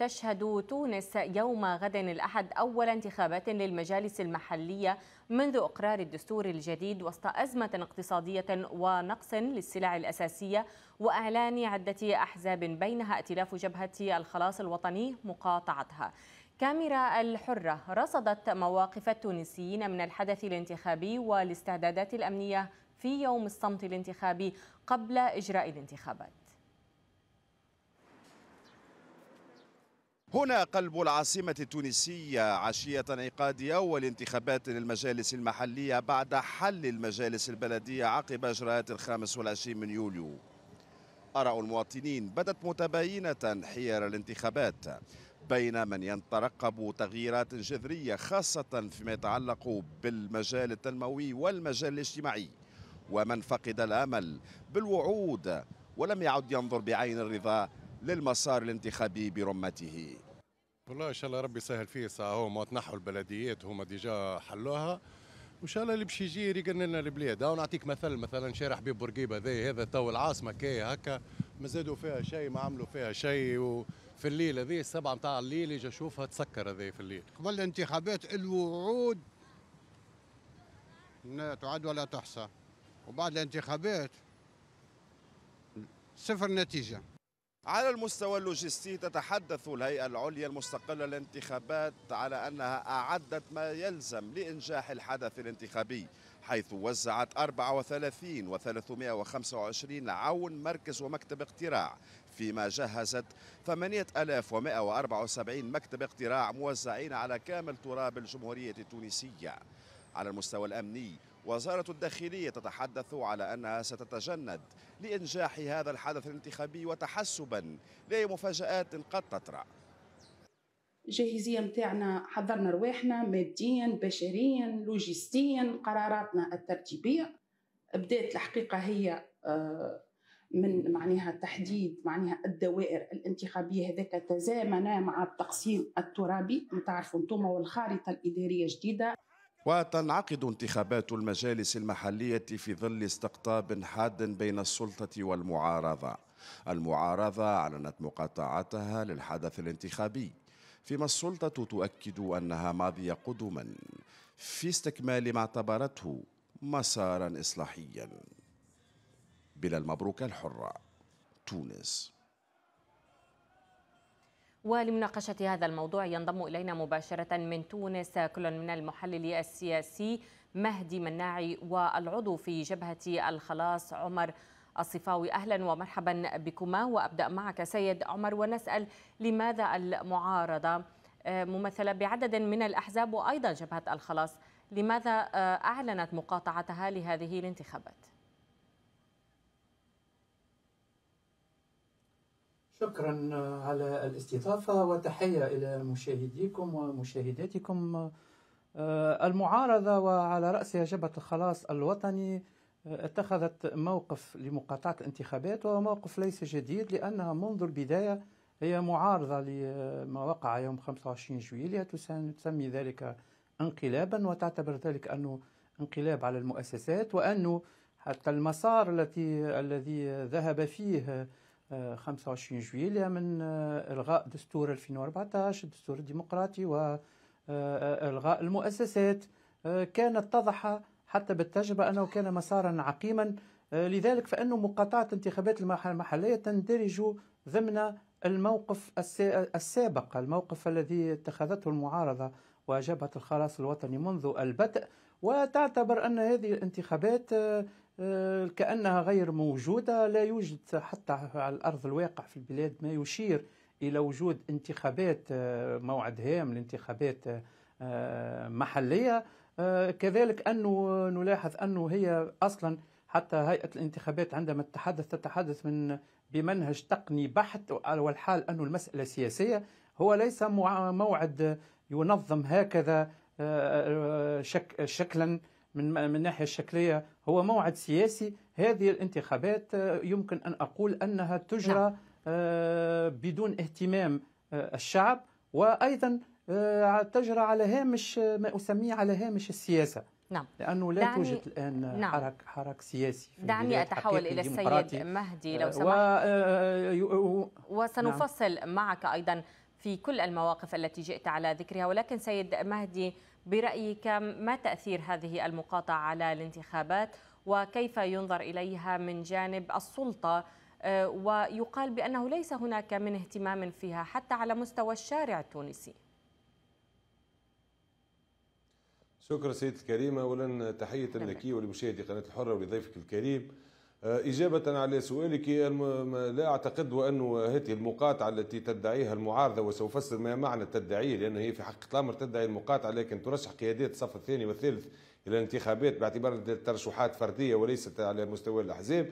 تشهد تونس يوم غد الأحد أول انتخابات للمجالس المحلية منذ إقرار الدستور الجديد وسط أزمة اقتصادية ونقص للسلع الأساسية وإعلان عدة أحزاب بينها ائتلاف جبهة الخلاص الوطني مقاطعتها كاميرا الحرة رصدت مواقف التونسيين من الحدث الانتخابي والاستعدادات الأمنية في يوم الصمت الانتخابي قبل إجراء الانتخابات هنا قلب العاصمة التونسية عشية انعقاد أول انتخابات للمجالس المحلية بعد حل المجالس البلدية عقب إجراءات الخامس والعشرين من يوليو آراء المواطنين بدت متباينة حيال الانتخابات بين من يترقب تغييرات جذرية خاصة فيما يتعلق بالمجال التنموي والمجال الاجتماعي ومن فقد الأمل بالوعود ولم يعد ينظر بعين الرضا للمسار الانتخابي برمته والله ان شاء الله ربي يسهل فيه ساعه ما تنحوا البلديات هما ديجا حلوها وان شاء الله اللي باش يجي يرقن لنا البلاد او نعطيك مثل مثلا شارع حبيب بورقيبه هذا هذا تو العاصمه كي هكا ما زادوا فيها شيء ما عملوا فيها شيء وفي الليل هذه السبعه نتاع الليل اجي اشوفها تسكر هذه في الليل قبل الانتخابات الوعود لا تعد ولا تحصى وبعد الانتخابات صفر نتيجه على المستوى اللوجستي تتحدث الهيئة العليا المستقلة للانتخابات على أنها أعدت ما يلزم لإنجاح الحدث الانتخابي حيث وزعت 34 و 325 عون مركز ومكتب اقتراع فيما جهزت 8174 مكتب اقتراع موزعين على كامل تراب الجمهورية التونسية على المستوى الأمني وزارة الداخلية تتحدث على أنها ستتجند لإنجاح هذا الحدث الانتخابي وتحسبا لأي مفاجآت قد تطرأ الجاهزية متاعنا حضرنا رواحنا ماديا بشريا لوجستيا قراراتنا الترتيبية بدأت الحقيقة هي آه، من معناها تحديد معناها الدوائر الانتخابية هذاك تزامنا مع التقسيم الترابي نتعرفوا انتم والخارطة الإدارية الجديدة وتنعقد انتخابات المجالس المحلية في ظل استقطاب حاد بين السلطة والمعارضة. المعارضة أعلنت مقاطعتها للحدث الانتخابي، فيما السلطة تؤكد أنها ماضية قدما في استكمال ما اعتبرته مسارا إصلاحيا. بلا المبروك الحرة تونس ولمناقشة هذا الموضوع ينضم إلينا مباشرة من تونس كل من المحلل السياسي مهدي مناعي والعضو في جبهة الخلاص عمر الصفاوي أهلا ومرحبا بكما وأبدأ معك سيد عمر ونسأل لماذا المعارضة آه، ممثلة بعدد من الأحزاب وأيضا جبهة الخلاص لماذا آه، أعلنت مقاطعتها لهذه الانتخابات؟ شكرا على الاستضافة وتحية إلى مشاهديكم ومشاهداتكم آه، المعارضة وعلى رأسها جبهة الخلاص الوطني آه، اتخذت موقف لمقاطعة الانتخابات وهو موقف ليس جديد لأنها منذ البداية هي معارضة لما وقع يوم 25 جويلية تسمي ذلك انقلابا وتعتبر ذلك أنه انقلاب على المؤسسات وأنه حتى المسار التي الذي ذهب فيه 25 جويلية من آه، إلغاء دستور 2014 الدستور الديمقراطي وإلغاء آه، آه، المؤسسات كان اتضح حتى بالتجربة أنه كان مسارا عقيما لذلك فأن مقاطعة الانتخابات المحلية تندرج ضمن الموقف السابق الموقف الذي اتخذته المعارضة وجبهة الخلاص الوطني منذ البدء وتعتبر أن هذه الانتخابات آه، كأنها غير موجودة لا يوجد حتى على الأرض الواقع في البلاد ما يشير إلى وجود انتخابات آه، موعد هام لانتخابات آه، محلية كذلك أنه نلاحظ أنه هي أصلا حتى هيئة الانتخابات عندما تتحدث تتحدث من بمنهج تقني بحت والحال انه المسألة سياسية هو ليس موعد ينظم هكذا شك شكلا من من الناحيه الشكليه هو موعد سياسي هذه الانتخابات آه، يمكن ان اقول انها تجرى نعم. آه، بدون اهتمام آه، الشعب وايضا تجرى على هامش ما اسميه على هامش السياسه نعم لانه لا دعني... توجد الان نعم. حرك حرك سياسي في دعني اتحول الى السيد مهدي لو سمحت و... نعم. وسنفصل نعم. معك ايضا في كل المواقف التي جئت على ذكرها ولكن سيد مهدي برأيك ما تأثير هذه المقاطعة على الانتخابات وكيف ينظر إليها من جانب السلطة آه، ويقال بأنه ليس هناك من اهتمام فيها حتى على مستوى الشارع التونسي شكرا سيدتي الكريمة أولا تحية لك ولمشاهدي قناة الحرة ولضيفك الكريم آه، إجابة على سؤالك لا أعتقد أن هذه المقاطعة التي تدعيها المعارضة وسأفسر ما معنى التدعية لأن هي في حقيقة الأمر تدعي المقاطعة لكن ترشح قيادات الصف الثاني والثالث إلى الانتخابات باعتبار الترشحات فردية وليست على مستوى الأحزاب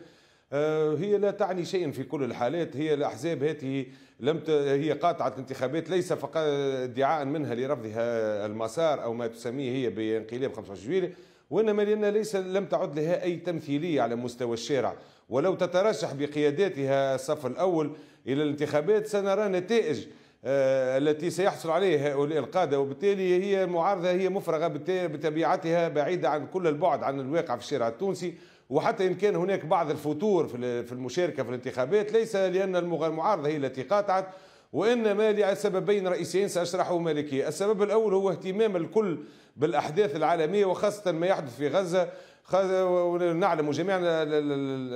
آه، هي لا تعني شيئا في كل الحالات هي الأحزاب هذه لم ت... هي قاطعة الانتخابات ليس فقط ادعاء منها لرفضها المسار أو ما تسميه هي بانقلاب 25 جويلية وانما لان ليس لم تعد لها أي تمثيلية على مستوى الشارع ولو تترشح بقياداتها الصف الأول إلى الانتخابات سنرى نتائج آه، التي سيحصل عليها هؤلاء القادة وبالتالي هي المعارضة هي مفرغة بطبيعتها بعيدة عن كل البعد عن الواقع في الشارع التونسي وحتى إن كان هناك بعض الفتور في المشاركة في الانتخابات ليس لأن المعارضة هي التي قاطعت وإنما لسببين رئيسيين سأشرحهما لك السبب الأول هو اهتمام الكل بالأحداث العالمية وخاصة ما يحدث في غزة ونعلم جميعا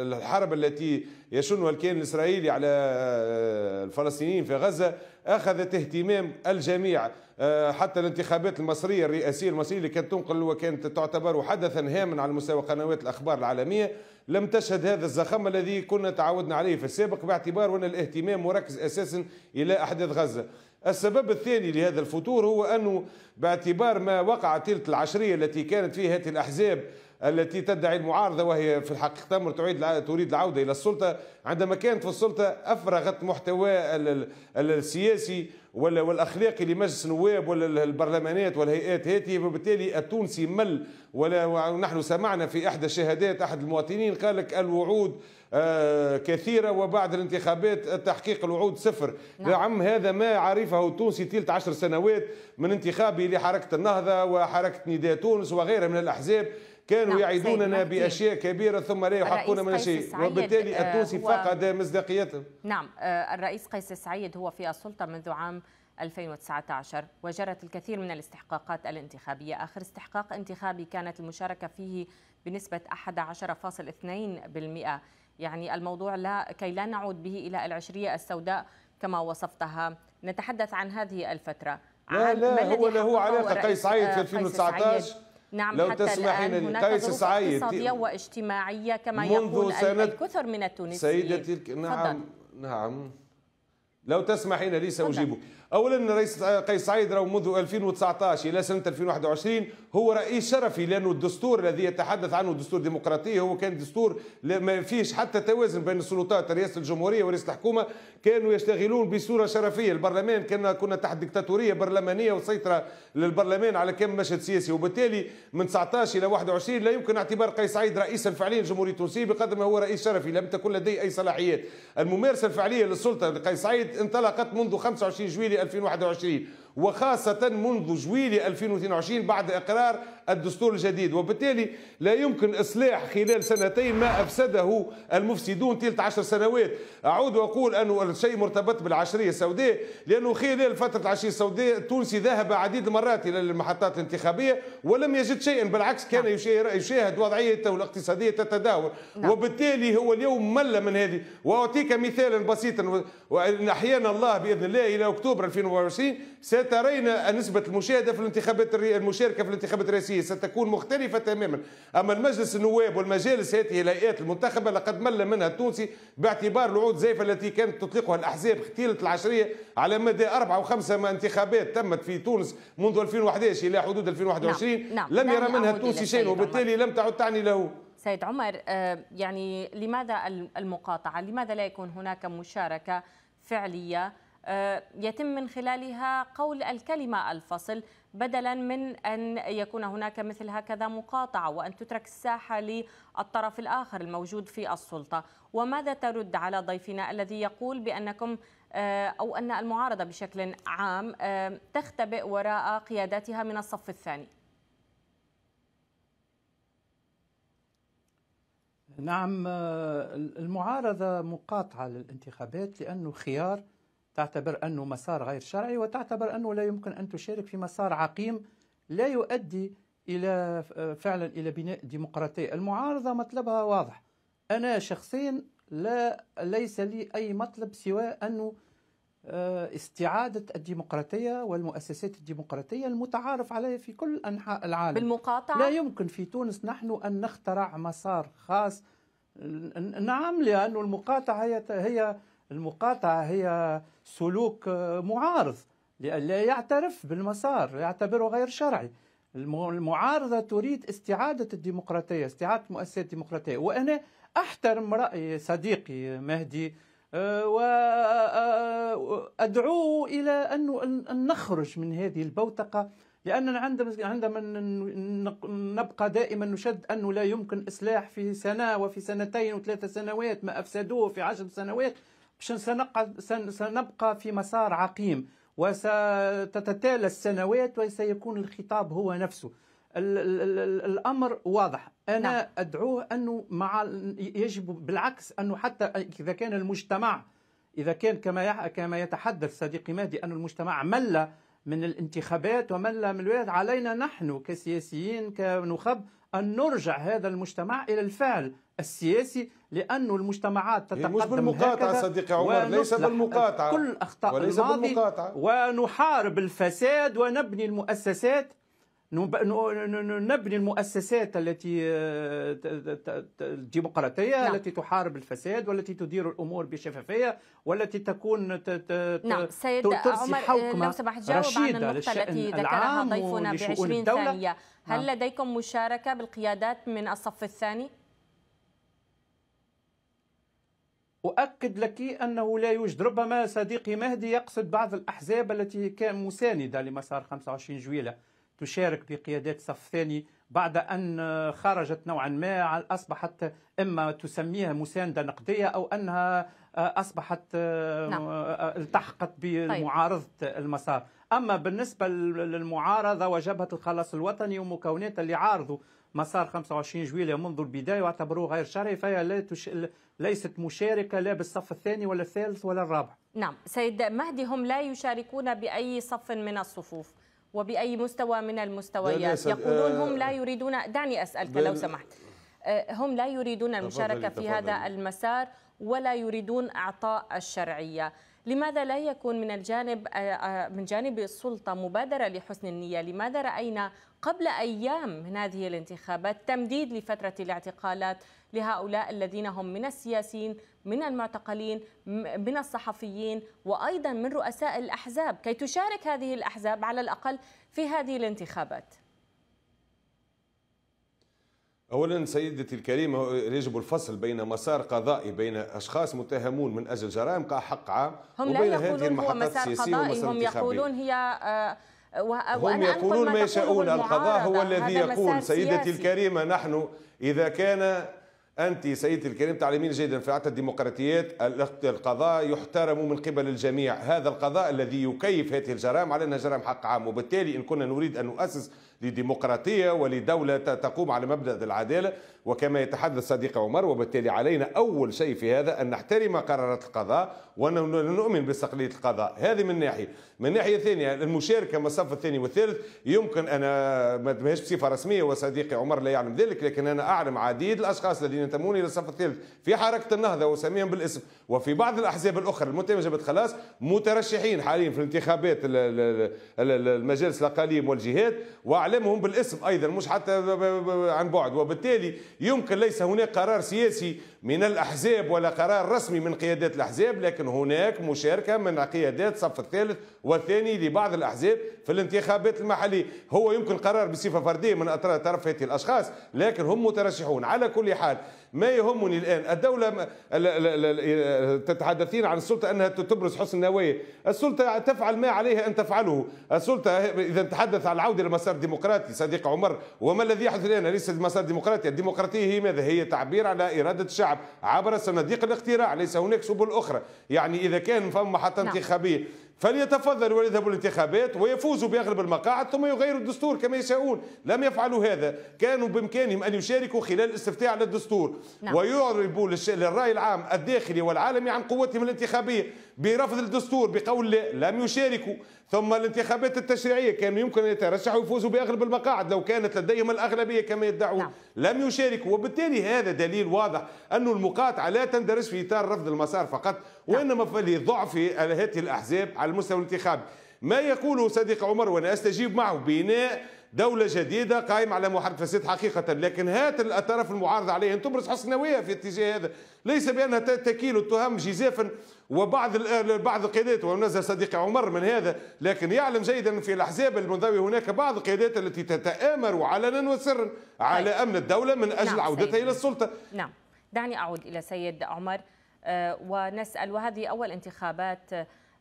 الحرب التي يشنها الكيان الإسرائيلي على آه، الفلسطينيين في غزة أخذت اهتمام الجميع آه، حتى الانتخابات المصرية الرئاسية المصرية اللي كانت تنقل وكانت تعتبر حدثا هاما على مستوى قنوات الأخبار العالمية لم تشهد هذا الزخم الذي كنا تعودنا عليه في السابق باعتبار أن الاهتمام مركز أساسا إلى أحداث غزة السبب الثاني لهذا الفتور هو أنه باعتبار ما وقع تلك العشرية التي كانت فيها هذه الأحزاب التي تدعي المعارضة وهي في الحقيقة تعيد تريد العودة إلى السلطة عندما كانت في السلطة أفرغت محتوى السياسي والاخلاقي لمجلس النواب والبرلمانات والهيئات هذه وبالتالي التونسي مل ونحن سمعنا في احدى الشهادات احد المواطنين قال لك الوعود آه، كثيره وبعد الانتخابات تحقيق الوعود صفر نعم. عم هذا ما عرفه التونسي تلت عشر سنوات من انتخابي لحركه النهضه وحركه نداء تونس وغيرها من الاحزاب كانوا نعم، يعيدوننا نعم، باشياء كبيره ثم لا يحققون من شيء وبالتالي آه، التونسي فقد مصداقيته نعم آه، الرئيس قيس سعيد هو في السلطه منذ عام 2019 وجرت الكثير من الاستحقاقات الانتخابية آخر استحقاق انتخابي كانت المشاركة فيه بنسبة 11.2% يعني الموضوع لا كي لا نعود به إلى العشرية السوداء كما وصفتها نتحدث عن هذه الفترة لا لا هو له علاقة آه، قيس سعيد في 2019 نعم لو حتى تسمحين الآن هناك ظروف اقتصادية واجتماعية كما يقول سنة الكثر من التونسيين سيدتي نعم فضل. نعم لو تسمحين لي سأجيبك اولا رئيس قيس سعيد راهو منذ 2019 الى سنه 2021 هو رئيس شرفي لانه الدستور الذي يتحدث عنه دستور ديمقراطي هو كان دستور ما فيش حتى توازن بين السلطات رئاسه الجمهوريه ورئاسه الحكومه كانوا يشتغلون بصوره شرفيه البرلمان كان كنا تحت دكتاتوريه برلمانيه وسيطره للبرلمان على كم مشهد سياسي وبالتالي من 19 الى 21 لا يمكن اعتبار قيس سعيد رئيسا فعليا للجمهوريه التونسيه بقدر ما هو رئيس شرفي لم تكن لديه اي صلاحيات الممارسه الفعليه للسلطه لقيس سعيد انطلقت منذ 25 جويلية 2021 وخاصة منذ جويلي 2022 بعد إقرار الدستور الجديد وبالتالي لا يمكن إصلاح خلال سنتين ما أفسده المفسدون تلت عشر سنوات أعود وأقول أنه الشيء مرتبط بالعشرية السوداء لأنه خلال فترة العشرية السوداء التونسي ذهب عديد المرات إلى المحطات الانتخابية ولم يجد شيئا بالعكس كان نعم. يشاهد وضعيته الاقتصادية تتدهور نعم. وبالتالي هو اليوم مل من هذه وأعطيك مثالا بسيطا وإن أحيانا الله بإذن الله إلى أكتوبر 2024 سترين نسبة المشاهدة في الانتخابات المشاركة في الانتخابات الرئاسية السياسية ستكون مختلفة تماما أما المجلس النواب والمجالس هذه الهيئات المنتخبة لقد مل منها التونسي باعتبار العود زيفة التي كانت تطلقها الأحزاب اختيلة العشرية على مدى أربعة أو خمسة انتخابات تمت في تونس منذ 2011 إلى حدود 2021 نعم. نعم. لم يرى منها التونسي شيئا وبالتالي لم تعد تعني له سيد عمر آه، يعني لماذا المقاطعة لماذا لا يكون هناك مشاركة فعلية آه، يتم من خلالها قول الكلمة الفصل بدلا من أن يكون هناك مثل هكذا مقاطعة وأن تترك الساحة للطرف الآخر الموجود في السلطة وماذا ترد على ضيفنا الذي يقول بأنكم آه، أو أن المعارضة بشكل عام آه، تختبئ وراء قياداتها من الصف الثاني نعم آه، المعارضة مقاطعة للانتخابات لأنه خيار تعتبر أنه مسار غير شرعي وتعتبر أنه لا يمكن أن تشارك في مسار عقيم لا يؤدي إلى فعلا إلى بناء ديمقراطية المعارضة مطلبها واضح أنا شخصيا لا ليس لي أي مطلب سوى أنه آه، استعادة الديمقراطية والمؤسسات الديمقراطية المتعارف عليها في كل أنحاء العالم بالمقاطعة لا يمكن في تونس نحن أن نخترع مسار خاص نعم لأن المقاطعة هي هي المقاطعة هي سلوك آه، معارض لا يعترف بالمسار يعتبره غير شرعي المعارضة تريد استعادة الديمقراطية استعادة مؤسسات الديمقراطية وأنا أحترم رأي صديقي مهدي آه، وأدعو آه، إلى أن نخرج من هذه البوتقة لأننا عندما عندما نبقى دائما نشد أنه لا يمكن إصلاح في سنة وفي سنتين وثلاثة سنوات ما أفسدوه في عشر سنوات سنبقى, سنبقى في مسار عقيم وستتتالى السنوات وسيكون الخطاب هو نفسه الامر واضح انا نعم. ادعوه انه مع يجب بالعكس انه حتى اذا كان المجتمع اذا كان كما كما يتحدث صديقي مهدي ان المجتمع مل من الانتخابات ومل من الولايات علينا نحن كسياسيين كنخب ان نرجع هذا المجتمع الى الفعل السياسي لأن المجتمعات تتقدم مش بالمقاطعة صديقي عمر ليس بالمقاطعة كل أخطاء وليس الماضي بالمقاطعة. ونحارب الفساد ونبني المؤسسات نبني المؤسسات التي آه، الديمقراطيه نعم. التي تحارب الفساد والتي تدير الامور بشفافيه والتي تكون نعم سيد ترسي آه، حوكمه لو سمحت جاوب عن النقطه التي ذكرها ضيفنا ب 20 ثانيه هل نعم. لديكم مشاركه بالقيادات من الصف الثاني؟ أؤكد لك أنه لا يوجد ربما صديقي مهدي يقصد بعض الأحزاب التي كان مساندة لمسار 25 جويلة تشارك بقيادات صف ثاني بعد أن خرجت نوعا ما أصبحت إما تسميها مساندة نقدية أو أنها آه، أصبحت آه، نعم. التحقت طيب. بمعارضة المسار أما بالنسبة للمعارضة وجبهة الخلاص الوطني ومكونات اللي عارضوا مسار 25 جويلية منذ البداية واعتبروه غير شرعي فهي لا تش... ليست مشاركة لا بالصف الثاني ولا الثالث ولا الرابع نعم سيد مهدي هم لا يشاركون بأي صف من الصفوف وبأي مستوى من المستويات يقولون آه، هم لا يريدون دعني أسألك لو سمحت آه، هم لا يريدون المشاركة في هذا المسار ولا يريدون إعطاء الشرعية لماذا لا يكون من الجانب آه، آه، من جانب السلطة مبادرة لحسن النية لماذا رأينا قبل أيام من هذه الانتخابات تمديد لفترة الاعتقالات لهؤلاء الذين هم من السياسيين من المعتقلين من الصحفيين وأيضا من رؤساء الأحزاب كي تشارك هذه الأحزاب على الأقل في هذه الانتخابات اولا سيدتي الكريمه يجب الفصل بين مسار قضائي بين اشخاص متهمون من اجل جرائم كحق عام هم لا يقولون هو مسار قضائي هم يقولون هي آه هم يقولون ما يشاءون القضاء هو الذي يقول سيدتي الكريمه نحن اذا كان انت سيدتي الكريمة تعلمين جيدا في عاده الديمقراطيات القضاء يحترم من قبل الجميع هذا القضاء الذي يكيف هذه الجرائم على انها جرائم حق عام وبالتالي ان كنا نريد ان نؤسس لديمقراطية ولدولة تقوم على مبدأ العدالة وكما يتحدث صديق عمر وبالتالي علينا أول شيء في هذا أن نحترم قرارات القضاء ونؤمن بصقلية القضاء هذه من ناحية من ناحية ثانية المشاركة من الصف الثاني والثالث يمكن أنا ما ماهيش بصفة رسمية وصديقي عمر لا يعلم ذلك لكن أنا أعلم عديد الأشخاص الذين ينتمون إلى الصف الثالث في حركة النهضة وسميهم بالاسم وفي بعض الأحزاب الأخرى المتمجة بالخلاص مترشحين حاليا في الانتخابات المجالس الأقاليم والجهات وعلى اعلامهم بالاسم ايضا مش حتى عن بعد وبالتالي يمكن ليس هناك قرار سياسي من الاحزاب ولا قرار رسمي من قيادات الاحزاب لكن هناك مشاركه من قيادات الصف الثالث والثاني لبعض الاحزاب في الانتخابات المحليه هو يمكن قرار بصفه فرديه من اطراف هذه الاشخاص لكن هم مترشحون على كل حال ما يهمني الآن الدولة تتحدثين عن السلطة أنها تبرز حسن النوايا السلطة تفعل ما عليها أن تفعله السلطة إذا تحدث عن العودة لمسار ديمقراطي صديق عمر وما الذي يحدث الآن ليس مسار ديمقراطي الديمقراطية هي ماذا هي تعبير على إرادة الشعب عبر صناديق الاقتراع ليس هناك سبل أخرى يعني إذا كان فما نعم. حتى انتخابية فليتفضلوا وليذهبوا للانتخابات ويفوزوا بأغلب المقاعد ثم يغيروا الدستور كما يشاءون لم يفعلوا هذا كانوا بإمكانهم أن يشاركوا خلال الاستفتاء على الدستور نعم. ويعربوا للرأي العام الداخلي والعالمي عن قوتهم الانتخابية برفض الدستور بقول لا لم يشاركوا ثم الانتخابات التشريعية كان يمكن أن يترشحوا ويفوزوا بأغلب المقاعد لو كانت لديهم الأغلبية كما يدعون نعم. لم يشاركوا وبالتالي هذا دليل واضح أن المقاطعة لا تندرج في إطار رفض المسار فقط نعم. وإنما في ضعف هذه الأحزاب على المستوى الانتخابي ما يقوله صديق عمر وأنا أستجيب معه بناء دولة جديدة قائمة على محاربة الفساد حقيقة لكن هات الأطراف المعارضة عليه أن تبرز حسن نوايا في اتجاه هذا ليس بأنها تكيل التهم جزافا وبعض بعض القيادات ونزل صديقي عمر من هذا لكن يعلم جيدا في الاحزاب المنضويه هناك بعض القيادات التي تتآمر علنا وسرا على طيب. امن الدوله من اجل نعم عودتها الى السلطه نعم دعني اعود الى سيد عمر آه، ونسال وهذه اول انتخابات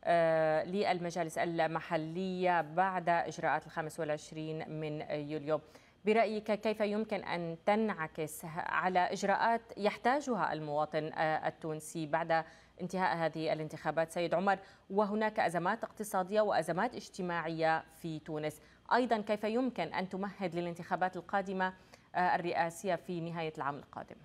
آه، للمجالس المحليه بعد اجراءات ال 25 من يوليو برأيك كيف يمكن أن تنعكس على إجراءات يحتاجها المواطن التونسي بعد انتهاء هذه الانتخابات سيد عمر وهناك أزمات اقتصادية وأزمات اجتماعية في تونس أيضا كيف يمكن أن تمهد للانتخابات القادمة آه، الرئاسية في نهاية العام القادم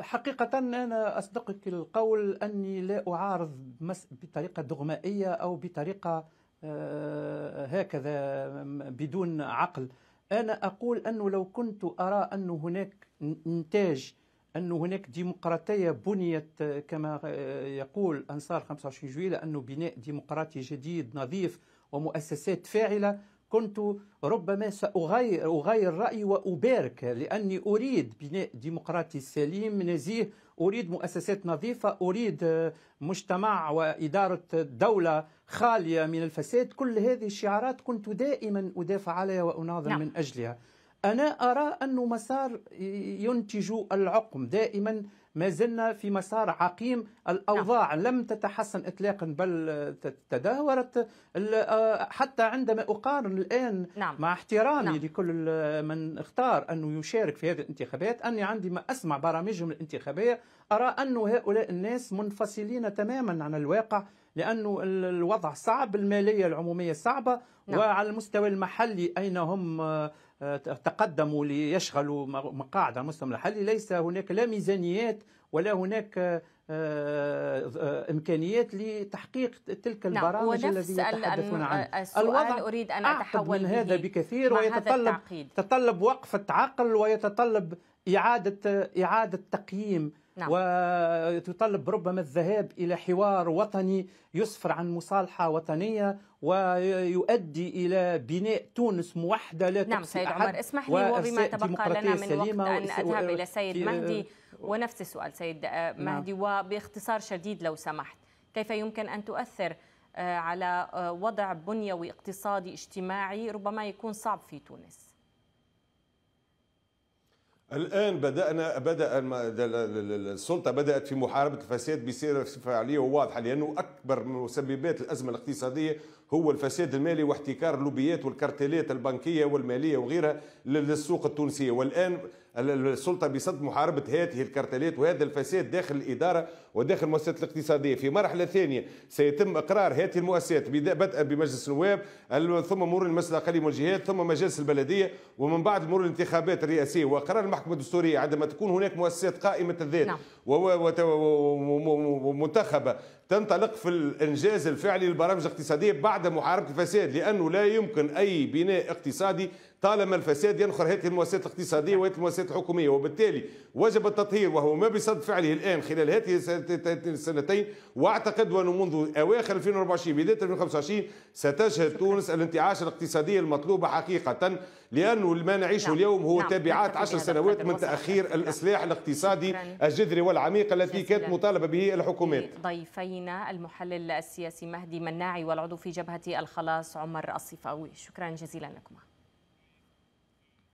حقيقة أنا أصدقك القول أني لا أعارض بطريقة دغمائية أو بطريقة آه، هكذا بدون عقل أنا أقول أنه لو كنت أرى أن هناك إنتاج أن هناك ديمقراطية بنيت آه، كما آه، يقول أنصار 25 جويلة أنه بناء ديمقراطي جديد نظيف ومؤسسات فاعلة كنت ربما سأغير أغير رأيي وأبارك لأني أريد بناء ديمقراطي سليم نزيه أريد مؤسسات نظيفة أريد آه، مجتمع وإدارة دولة خالية من الفساد كل هذه الشعارات كنت دائما أدافع عليها وأناظر نعم. من أجلها أنا أرى أنه مسار ينتج العقم دائما ما زلنا في مسار عقيم الأوضاع نعم. لم تتحسن إطلاقا بل تدهورت آه، حتى عندما أقارن الآن نعم. مع احترامي نعم. لكل من اختار أنه يشارك في هذه الانتخابات أني عندي ما أسمع برامجهم الانتخابية أرى أن هؤلاء الناس منفصلين تماما عن الواقع لأنه الوضع صعب المالية العمومية صعبة نعم. وعلى المستوى المحلي أين هم آه، تقدموا ليشغلوا مقاعد على المستوى المحلي ليس هناك لا ميزانيات ولا هناك آه، آه، امكانيات لتحقيق تلك نعم، البرامج نعم التي يتحدثون عنها الوضع اريد ان اتحول من هذا بكثير ويتطلب تطلب وقفه عقل ويتطلب اعاده اعاده تقييم نعم. وتطلب ربما الذهاب إلى حوار وطني يسفر عن مصالحة وطنية ويؤدي إلى بناء تونس موحدة لا نعم سيد عمر اسمح لي وبما تبقى لنا من وقت أن أذهب و... إلى سيد آه، مهدي ونفس السؤال سيد آه، نعم. مهدي نعم. وباختصار شديد لو سمحت كيف يمكن أن تؤثر آه، على وضع بنيوي اقتصادي اجتماعي ربما يكون صعب في تونس الان بدانا بدا السلطه بدات في محاربه الفساد بسيرة فعليه وواضحه لانه اكبر مسببات الازمه الاقتصاديه هو الفساد المالي واحتكار اللوبيات والكارتيلات البنكيه والماليه وغيرها للسوق التونسيه والان السلطه بصد محاربه هذه الكرتلات وهذا الفساد داخل الاداره وداخل المؤسسات الاقتصاديه في مرحله ثانيه سيتم اقرار هذه المؤسسات بدءا بمجلس النواب ثم مرور المجلس الاقليم والجهات ثم مجالس البلديه ومن بعد مرور الانتخابات الرئاسيه وقرار المحكمه الدستوريه عندما تكون هناك مؤسسات قائمه الذات نعم. ومنتخبه تنطلق في الانجاز الفعلي للبرامج الاقتصاديه بعد محاربه الفساد لانه لا يمكن اي بناء اقتصادي طالما الفساد ينخر هذه المؤسسات الاقتصاديه وهذه المؤسسات الحكوميه وبالتالي وجب التطهير وهو ما بصد فعله الان خلال هذه السنتين واعتقد انه منذ اواخر 2024 بدايه 2025 ستشهد تونس الانتعاش الاقتصادي المطلوبه حقيقه لانه ما نعيشه نعم. اليوم هو نعم. تبعات عشر سنوات من تاخير الاصلاح الاقتصادي الجذري والعميق التي كانت مطالبه به الحكومات. ضيفينا المحلل السياسي مهدي مناعي والعضو في جبهه الخلاص عمر الصفاوي، شكرا جزيلا لكم.